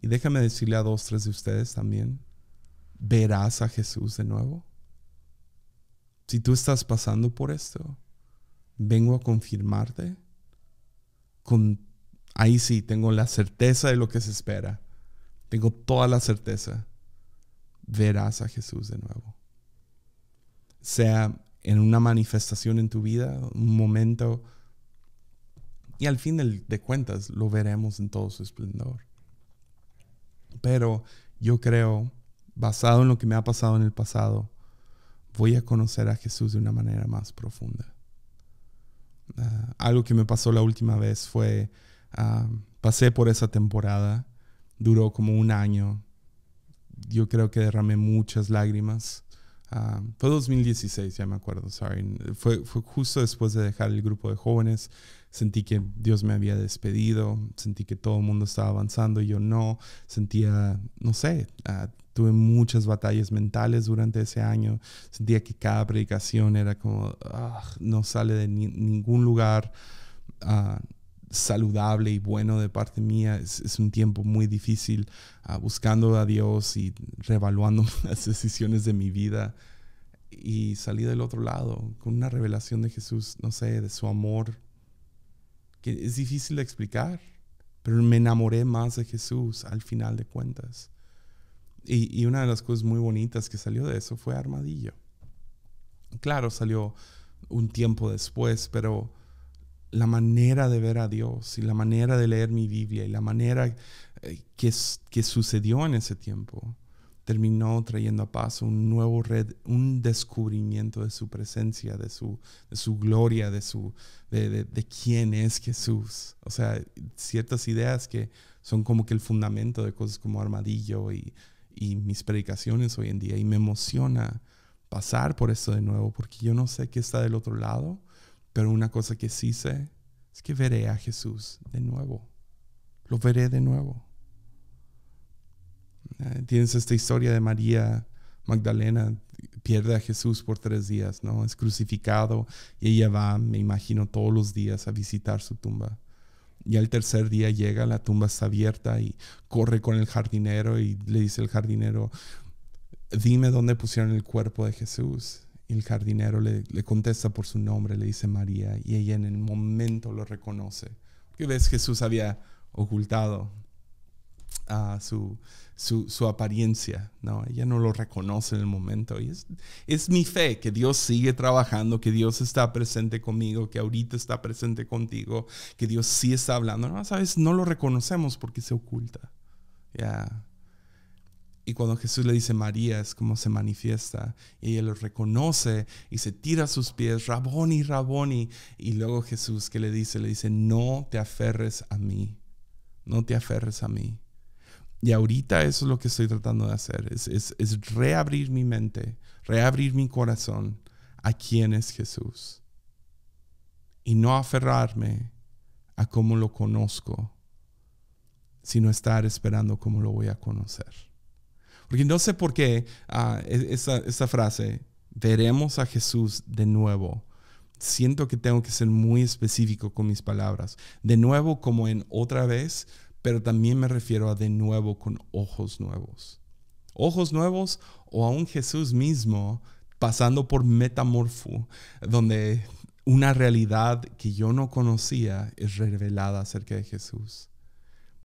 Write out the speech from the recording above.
Y déjame decirle a dos, tres de ustedes también, verás a Jesús de nuevo. Si tú estás pasando por esto, vengo a confirmarte. Con, ahí sí, tengo la certeza de lo que se espera. Tengo toda la certeza. Verás a Jesús de nuevo. Sea en una manifestación en tu vida, un momento. Y al fin de cuentas lo veremos en todo su esplendor pero yo creo, basado en lo que me ha pasado en el pasado, voy a conocer a Jesús de una manera más profunda. Ah, algo que me pasó la última vez fue, ah, pasé por esa temporada, duró como un año, yo creo que derramé muchas lágrimas Ah, fue 2016, ya me acuerdo, sorry. Fue, fue justo después de dejar el grupo de jóvenes. Sentí que Dios me había despedido, sentí que todo el mundo estaba avanzando y yo no. Sentía, no sé, ah, tuve muchas batallas mentales durante ese año. Sentía que cada predicación era como, ah, no sale de ningún lugar saludable y bueno de parte mía. Es, un tiempo muy difícil ah, buscando a Dios y revaluando las decisiones de mi vida. Y salí del otro lado con una revelación de Jesús, no sé, de su amor, que es difícil de explicar, pero me enamoré más de Jesús al final de cuentas. y una de las cosas muy bonitas que salió de eso fue Armadillo. Claro, salió un tiempo después, pero la manera de ver a Dios y la manera de leer mi Biblia y la manera eh, que, que sucedió en ese tiempo terminó trayendo a paso un nuevo red, un descubrimiento de su presencia, de su, su gloria, de, su, de, quién es Jesús. O sea, ciertas ideas que son como que el fundamento de cosas como Armadillo y, y mis predicaciones hoy en día. Y me emociona pasar por esto de nuevo, porque yo no sé qué está del otro lado, pero una cosa que sí sé es que veré a Jesús de nuevo. Lo veré de nuevo. Eh, tienes esta historia de María Magdalena, pierde a Jesús por tres días, ¿no? Es crucificado y ella va, me imagino, todos los días a visitar su tumba. Y al tercer día llega, la tumba está abierta y corre con el jardinero y le dice al jardinero, dime dónde pusieron el cuerpo de Jesús el jardinero le, contesta por su nombre, le dice María, y ella en el momento lo reconoce. Que ves, Jesús había ocultado ah, su, apariencia, ¿no? Ella no lo reconoce en el momento. Y es, mi fe que Dios sigue trabajando, que Dios está presente conmigo, que ahorita está presente contigo, que Dios sí está hablando. No, sabes, no lo reconocemos porque se oculta. Ya. Y cuando Jesús le dice María es como se manifiesta. Y ella lo reconoce y se tira a sus pies, Raboni, Raboni. Y luego Jesús que le dice, le dice, no te aferres a mí, no te aferres a mí. Y ahorita eso es lo que estoy tratando de hacer, es, es reabrir mi mente, reabrir mi corazón a quién es Jesús. Y no aferrarme a cómo lo conozco, sino estar esperando cómo lo voy a conocer. Porque no sé por qué ah, e-, esa, frase, veremos a Jesús de nuevo. Siento que tengo que ser muy específico con mis palabras. De nuevo como en otra vez, pero también me refiero a de nuevo con ojos nuevos. Ojos nuevos o a un Jesús mismo pasando por metamorfo, donde una realidad que yo no conocía es revelada acerca de Jesús.